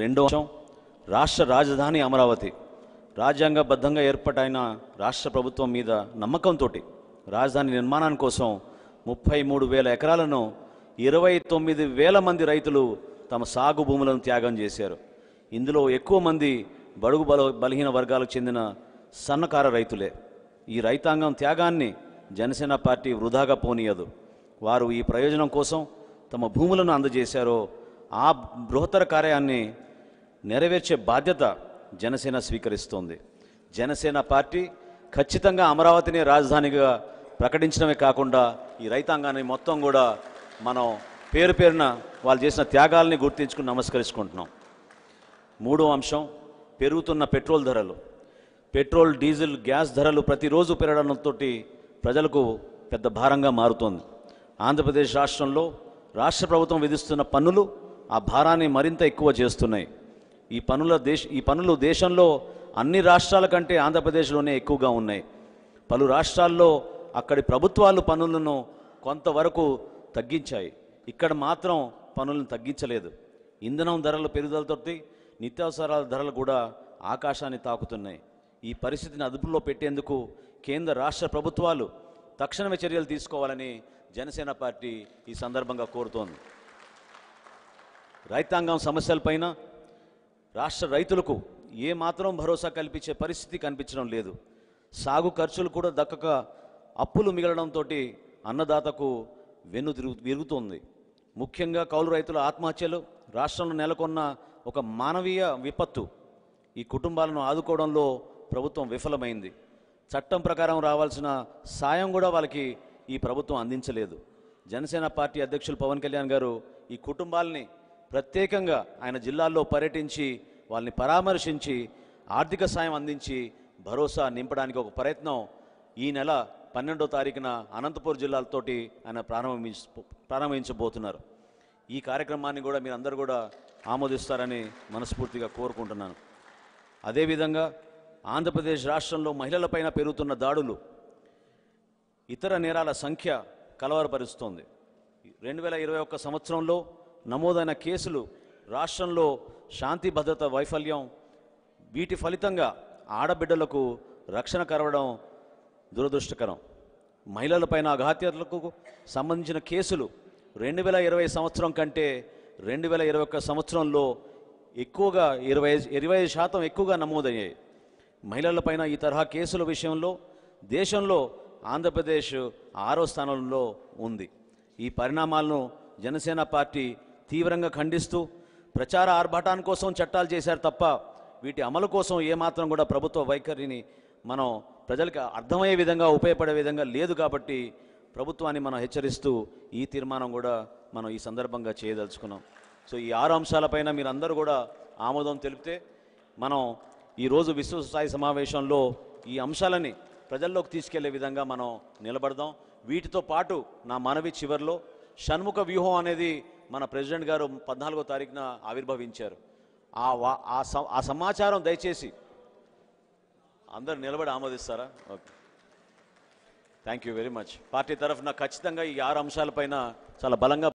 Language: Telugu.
రెండో అంశం రాష్ట్ర రాజధాని అమరావతి రాజ్యాంగబద్ధంగా ఏర్పాటైన రాష్ట్ర ప్రభుత్వం మీద నమ్మకంతో రాజధాని నిర్మాణాని కోసం ముప్పై మూడు వేల ఎకరాలను ఇరవై తొమ్మిది వేల మంది రైతులు తమ సాగు భూములను త్యాగం చేశారు ఇందులో ఎక్కువ మంది బడుగు బల బలహీన వర్గాలకు చెందిన సన్నకార రైతులే ఈ రైతాంగం త్యాగాన్ని జనసేన పార్టీ వృధాగా పోనీయదు వారు ఈ ప్రయోజనం కోసం తమ భూములను అందజేశారో ఆ బృహత్తర కార్యాన్ని నెరవేర్చే బాధ్యత జనసేన స్వీకరిస్తోంది జనసేన పార్టీ ఖచ్చితంగా అమరావతిని రాజధానిగా ప్రకటించడమే కాకుండా ఈ రైతాంగాన్ని మొత్తం కూడా మనం పేరు పేరున వాళ్ళు చేసిన త్యాగాల్ని గుర్తించుకుని నమస్కరించుకుంటున్నాం మూడో అంశం పెరుగుతున్న పెట్రోల్ ధరలు పెట్రోల్ డీజిల్ గ్యాస్ ధరలు ప్రతిరోజు పెరగడంతో ప్రజలకు పెద్ద భారంగా మారుతోంది ఆంధ్రప్రదేశ్ రాష్ట్రంలో రాష్ట్ర ప్రభుత్వం విధిస్తున్న పన్నులు ఆ భారాన్ని మరింత ఎక్కువ చేస్తున్నాయి ఈ పనుల దేశ ఈ పనులు దేశంలో అన్ని రాష్ట్రాల కంటే ఆంధ్రప్రదేశ్లోనే ఎక్కువగా ఉన్నాయి పలు రాష్ట్రాల్లో అక్కడి ప్రభుత్వాలు పనులను కొంతవరకు తగ్గించాయి ఇక్కడ మాత్రం పనులను తగ్గించలేదు ఇంధనం ధరల పెరుగుదలతోటి నిత్యావసరాల ధరలు కూడా ఆకాశాన్ని తాకుతున్నాయి ఈ పరిస్థితిని అదుపులో పెట్టేందుకు కేంద్ర రాష్ట్ర ప్రభుత్వాలు తక్షణమే చర్యలు తీసుకోవాలని జనసేన పార్టీ ఈ సందర్భంగా కోరుతోంది రైతాంగం సమస్యలపైన రాష్ట్ర రైతులకు ఏ మాత్రం భరోసా కల్పించే పరిస్థితి కనిపించడం లేదు సాగు ఖర్చులు కూడా దక్కక అప్పులు మిగలడంతో అన్నదాతకు వెన్ను తిరుగు విరుగుతుంది ముఖ్యంగా కౌలు రైతుల ఆత్మహత్యలు రాష్ట్రంలో నెలకొన్న ఒక మానవీయ విపత్తు ఈ కుటుంబాలను ఆదుకోవడంలో ప్రభుత్వం విఫలమైంది చట్టం ప్రకారం రావాల్సిన సాయం కూడా వాళ్ళకి ఈ ప్రభుత్వం అందించలేదు జనసేన పార్టీ అధ్యక్షులు పవన్ కళ్యాణ్ గారు ఈ కుటుంబాలని ప్రత్యేకంగా ఆయన జిల్లాల్లో పర్యటించి వాళ్ళని పరామర్శించి ఆర్థిక సాయం అందించి భరోసా నింపడానికి ఒక ప్రయత్నం ఈ నెల పన్నెండో తారీఖున అనంతపూర్ జిల్లాలతోటి ఆయన ప్రారంభించ ప్రారంభించబోతున్నారు ఈ కార్యక్రమాన్ని కూడా మీరందరూ కూడా ఆమోదిస్తారని మనస్ఫూర్తిగా కోరుకుంటున్నాను అదేవిధంగా ఆంధ్రప్రదేశ్ రాష్ట్రంలో మహిళలపైన పెరుగుతున్న దాడులు ఇతర నేరాల సంఖ్య కలవరపరుస్తోంది రెండు వేల ఇరవై ఒక్క సంవత్సరంలో నమోదైన కేసులు రాష్ట్రంలో శాంతి భద్రత వైఫల్యం వీటి ఫలితంగా ఆడబిడ్డలకు రక్షణ కరవడం దురదృష్టకరం మహిళలపైన అఘాత్యతలకు సంబంధించిన కేసులు రెండు వేల ఇరవై సంవత్సరం కంటే రెండు వేల ఇరవై ఒక్క సంవత్సరంలో ఎక్కువగా ఇరవై ఇరవై శాతం ఎక్కువగా నమోదయ్యాయి మహిళలపైన ఈ తరహా కేసుల విషయంలో దేశంలో ఆంధ్రప్రదేశ్ ఆరో స్థానంలో ఉంది ఈ పరిణామాలను జనసేన పార్టీ తీవ్రంగా ఖండిస్తూ ప్రచార ఆర్భాటాన్ని కోసం చట్టాలు చేశారు తప్ప వీటి అమలు కోసం ఏమాత్రం కూడా ప్రభుత్వ వైఖరిని మనం ప్రజలకు అర్థమయ్యే విధంగా ఉపయోగపడే విధంగా లేదు కాబట్టి ప్రభుత్వాన్ని మనం హెచ్చరిస్తూ ఈ తీర్మానం కూడా మనం ఈ సందర్భంగా చేయదలుచుకున్నాం సో ఈ ఆరు అంశాలపైన మీరు కూడా ఆమోదం తెలిపితే మనం ఈరోజు విశ్వస్థాయి సమావేశంలో ఈ అంశాలని ప్రజల్లోకి తీసుకెళ్లే విధంగా మనం నిలబడదాం వీటితో పాటు నా మనవి చివరిలో షణ్ముఖ వ్యూహం అనేది మన ప్రెసిడెంట్ గారు పద్నాలుగో తారీఖున ఆవిర్భవించారు ఆ ఆ సమాచారం దయచేసి అందరు నిలబడి ఆమోదిస్తారా okay thank you very much party తరఫున ఖచ్చితంగా ఈ ఆరు అంశాలపైన చాలా బలంగా